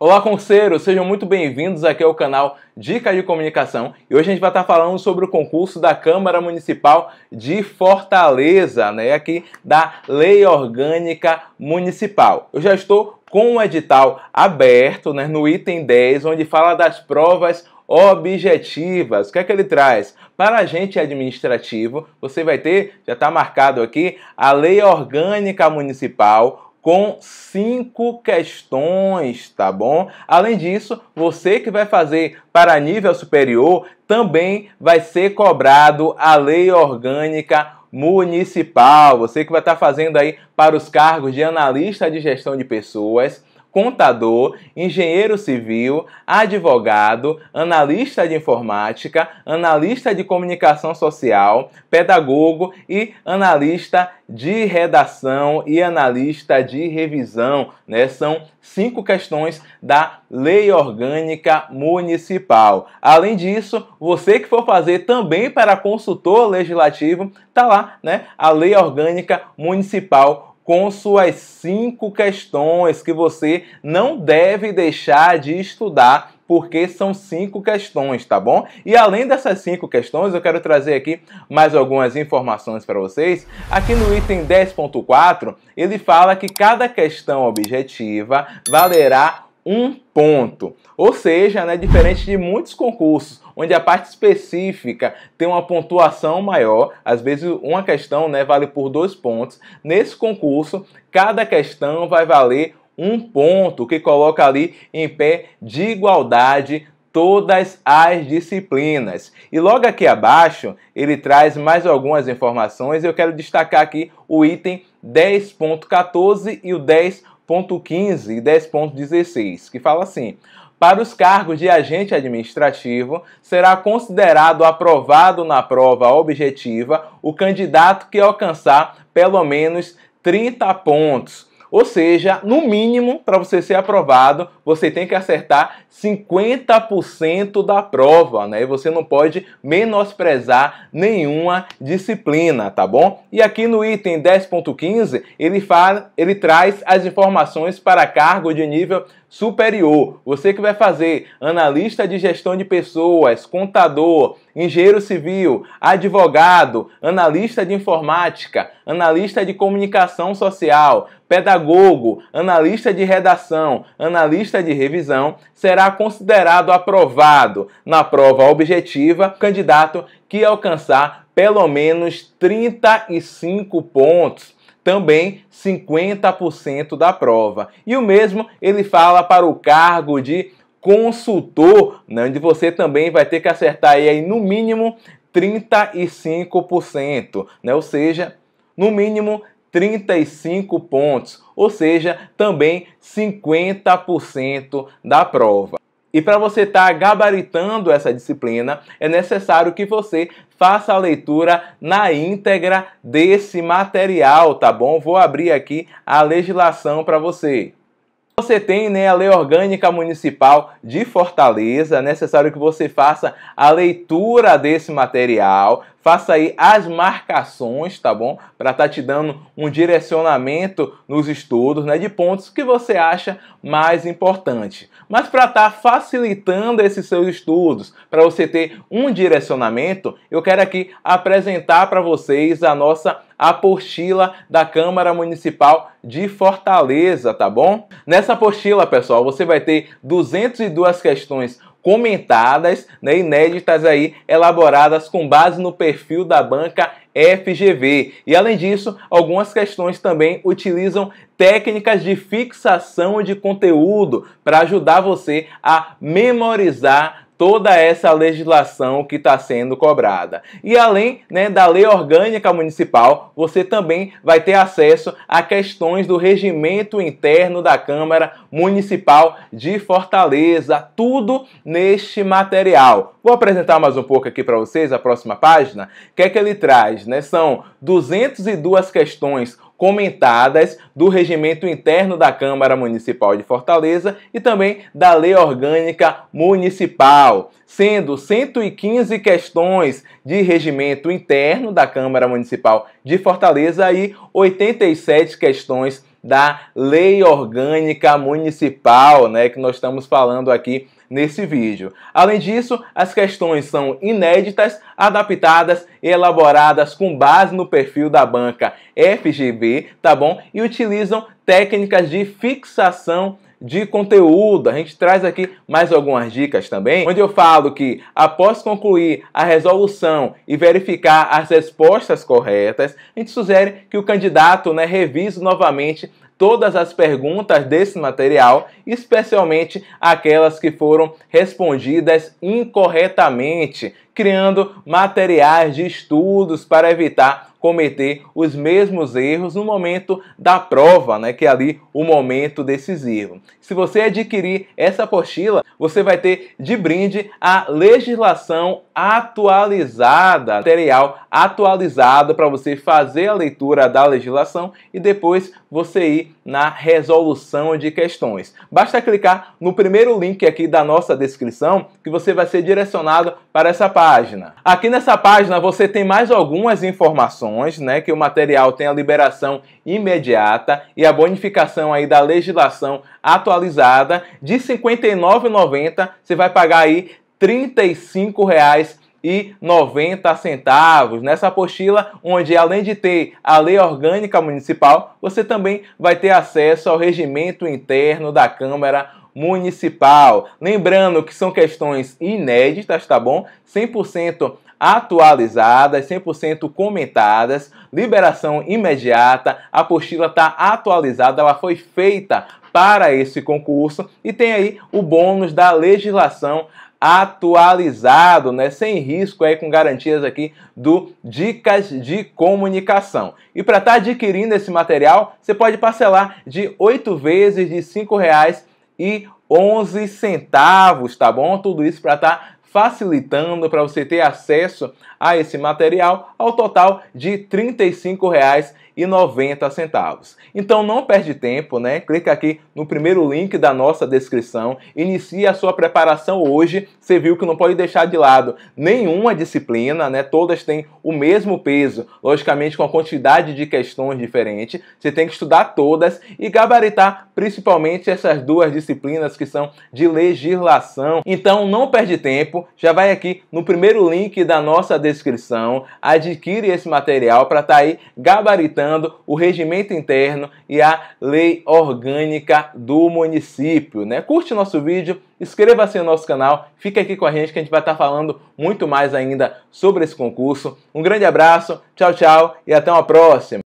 Olá, conselheiros! Sejam muito bem-vindos aqui ao canal Dica de Comunicação e hoje a gente vai estar falando sobre o concurso da Câmara Municipal de Fortaleza, né? Aqui da Lei Orgânica Municipal. Eu já estou com o edital aberto, né? No item 10, onde fala das provas objetivas. O que é que ele traz? Para agente administrativo, você vai ter, já está marcado aqui, a Lei Orgânica Municipal com cinco questões, tá bom? Além disso, você que vai fazer para nível superior também vai ser cobrado a lei orgânica municipal. Você que vai estar tá fazendo aí para os cargos de analista de gestão de pessoas, contador, engenheiro civil, advogado, analista de informática, analista de comunicação social, pedagogo e analista de redação e analista de revisão. Né? São cinco questões da Lei Orgânica Municipal. Além disso, você que for fazer também para consultor legislativo, tá lá, né? A Lei Orgânica Municipal com suas cinco questões que você não deve deixar de estudar porque são cinco questões, tá bom? E além dessas cinco questões, eu quero trazer aqui mais algumas informações para vocês. Aqui no item 10.4, ele fala que cada questão objetiva valerá um ponto. Ou seja, né, diferente de muitos concursos, onde a parte específica tem uma pontuação maior, às vezes uma questão né, vale por dois pontos. Nesse concurso, cada questão vai valer um ponto, que coloca ali em pé de igualdade todas as disciplinas. E logo aqui abaixo, ele traz mais algumas informações. Eu quero destacar aqui o item 10.14 e o 10.14. 10.15 e 10.16, que fala assim: para os cargos de agente administrativo, será considerado aprovado na prova objetiva o candidato que alcançar pelo menos 30 pontos ou seja, no mínimo, para você ser aprovado, você tem que acertar 50% da prova, né? E você não pode menosprezar nenhuma disciplina, tá bom? E aqui no item 10.15, ele ele traz as informações para cargo de nível superior. Você que vai fazer analista de gestão de pessoas, contador, engenheiro civil, advogado, analista de informática, analista de comunicação social, pedagogo, analista de redação, analista de revisão, será considerado aprovado na prova objetiva candidato que alcançar pelo menos 35 pontos também 50% da prova. E o mesmo ele fala para o cargo de consultor, né, onde você também vai ter que acertar aí no mínimo 35%, né? Ou seja, no mínimo 35 pontos, ou seja, também 50% da prova. E para você estar tá gabaritando essa disciplina, é necessário que você faça a leitura na íntegra desse material, tá bom? Vou abrir aqui a legislação para você. Você tem né, a Lei Orgânica Municipal de Fortaleza, é necessário que você faça a leitura desse material, faça aí as marcações, tá bom? Para estar tá te dando um direcionamento nos estudos, né, de pontos que você acha mais importante. Mas para estar tá facilitando esses seus estudos, para você ter um direcionamento, eu quero aqui apresentar para vocês a nossa apostila da Câmara Municipal de Fortaleza, tá bom? Nessa apostila, pessoal, você vai ter 202 questões comentadas, né, inéditas aí, elaboradas com base no perfil da banca FGV. E além disso, algumas questões também utilizam técnicas de fixação de conteúdo para ajudar você a memorizar toda essa legislação que está sendo cobrada. E além né, da lei orgânica municipal, você também vai ter acesso a questões do regimento interno da Câmara Municipal de Fortaleza, tudo neste material. Vou apresentar mais um pouco aqui para vocês a próxima página. O que é que ele traz? Né? São 202 questões comentadas do regimento interno da Câmara Municipal de Fortaleza e também da Lei Orgânica Municipal, sendo 115 questões de regimento interno da Câmara Municipal de Fortaleza e 87 questões da Lei Orgânica Municipal, né, que nós estamos falando aqui nesse vídeo. Além disso, as questões são inéditas, adaptadas e elaboradas com base no perfil da banca FGV, tá bom? E utilizam técnicas de fixação de conteúdo. A gente traz aqui mais algumas dicas também, onde eu falo que após concluir a resolução e verificar as respostas corretas, a gente sugere que o candidato né, revise novamente todas as perguntas desse material, especialmente aquelas que foram respondidas incorretamente, criando materiais de estudos para evitar cometer os mesmos erros no momento da prova, né, que é ali o momento decisivo. Se você adquirir essa apostila, você vai ter de brinde a legislação atualizada, material atualizado para você fazer a leitura da legislação e depois você ir na resolução de questões. Basta clicar no primeiro link aqui da nossa descrição que você vai ser direcionado para essa página. Aqui nessa página você tem mais algumas informações, né, que o material tem a liberação imediata e a bonificação aí da legislação atualizada de R$ 59,90, você vai pagar aí R$ 35,00 e 90 centavos. Nessa apostila, onde além de ter a lei orgânica municipal, você também vai ter acesso ao regimento interno da Câmara Municipal. Lembrando que são questões inéditas, tá bom? 100% atualizadas, 100% comentadas, liberação imediata, a apostila está atualizada, ela foi feita para esse concurso e tem aí o bônus da legislação atualizado, né? Sem risco aí com garantias aqui do Dicas de Comunicação. E para estar tá adquirindo esse material, você pode parcelar de oito vezes de cinco reais e onze centavos, tá bom? Tudo isso para estar tá facilitando para você ter acesso a esse material ao total de 35 reais centavos. Então não perde tempo, né? Clica aqui no primeiro link da nossa descrição, inicie a sua preparação hoje. Você viu que não pode deixar de lado nenhuma disciplina, né? Todas têm o mesmo peso, logicamente com a quantidade de questões diferente. Você tem que estudar todas e gabaritar principalmente essas duas disciplinas que são de legislação. Então não perde tempo, já vai aqui no primeiro link da nossa descrição, adquire esse material para estar tá aí gabaritando alterando o regimento interno e a lei orgânica do município. Né? Curte nosso vídeo, inscreva-se no nosso canal, fique aqui com a gente que a gente vai estar falando muito mais ainda sobre esse concurso. Um grande abraço, tchau, tchau e até uma próxima!